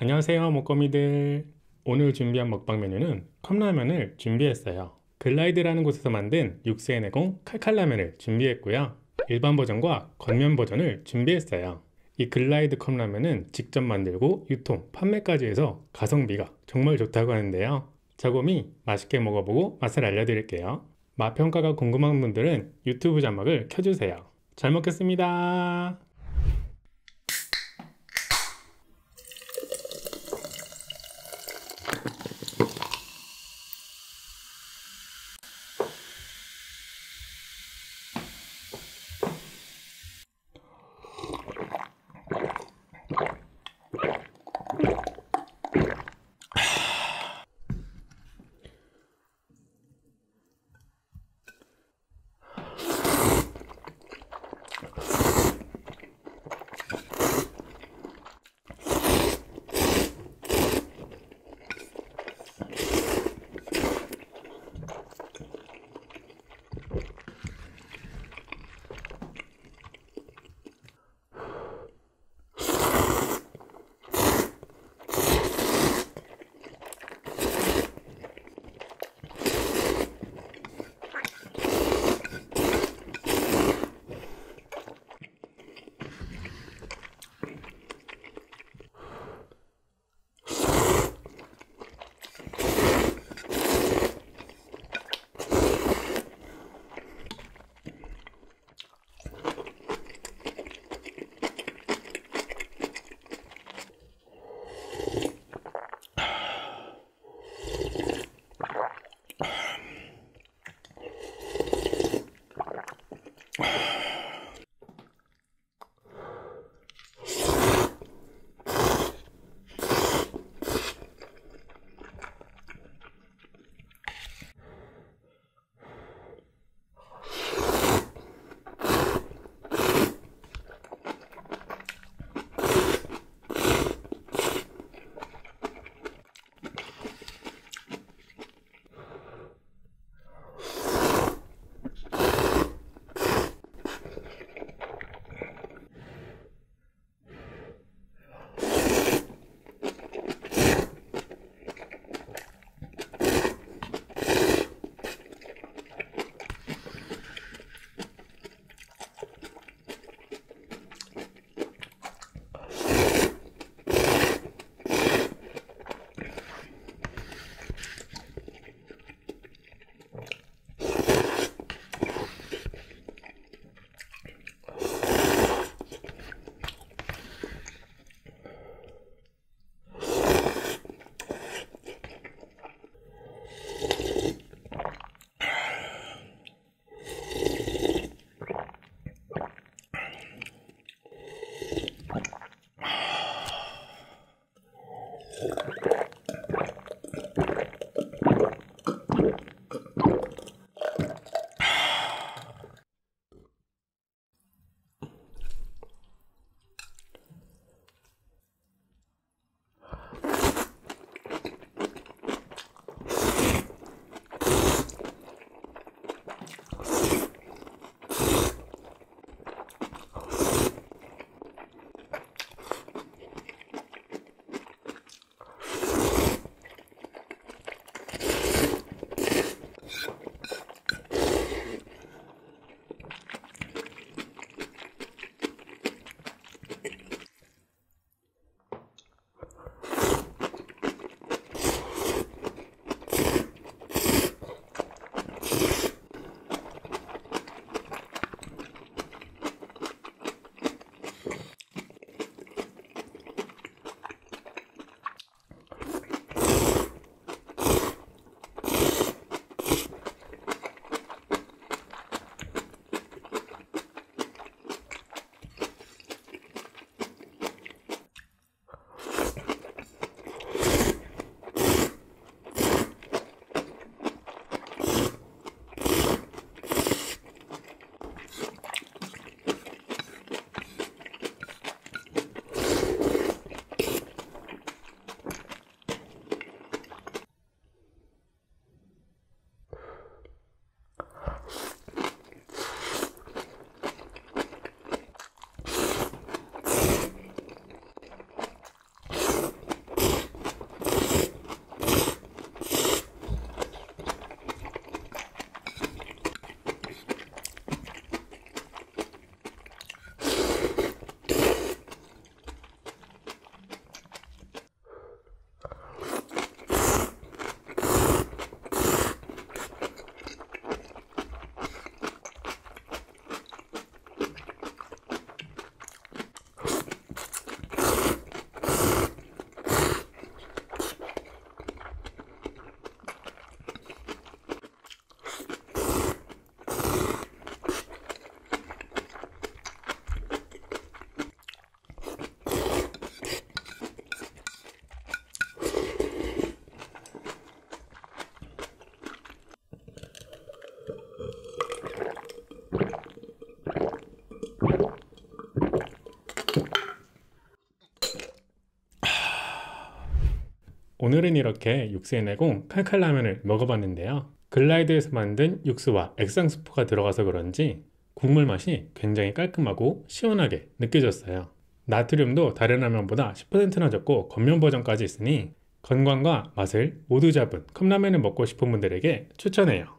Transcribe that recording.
안녕하세요 먹거미들 오늘 준비한 먹방 메뉴는 컵라면을 준비했어요 글라이드라는 곳에서 만든 육세 내공 칼칼라면을 준비했고요 일반 버전과 겉면 버전을 준비했어요 이 글라이드 컵라면은 직접 만들고 유통, 판매까지 해서 가성비가 정말 좋다고 하는데요 자곰이 맛있게 먹어보고 맛을 알려드릴게요 맛 평가가 궁금한 분들은 유튜브 자막을 켜주세요 잘 먹겠습니다 오늘은 이렇게 육수에 내고 칼칼 라면을 먹어봤는데요. 글라이드에서 만든 육수와 액상수프가 들어가서 그런지 국물 맛이 굉장히 깔끔하고 시원하게 느껴졌어요. 나트륨도 다른 라면보다 10%나 적고 겉면 버전까지 있으니 건강과 맛을 모두 잡은 컵라면을 먹고 싶은 분들에게 추천해요.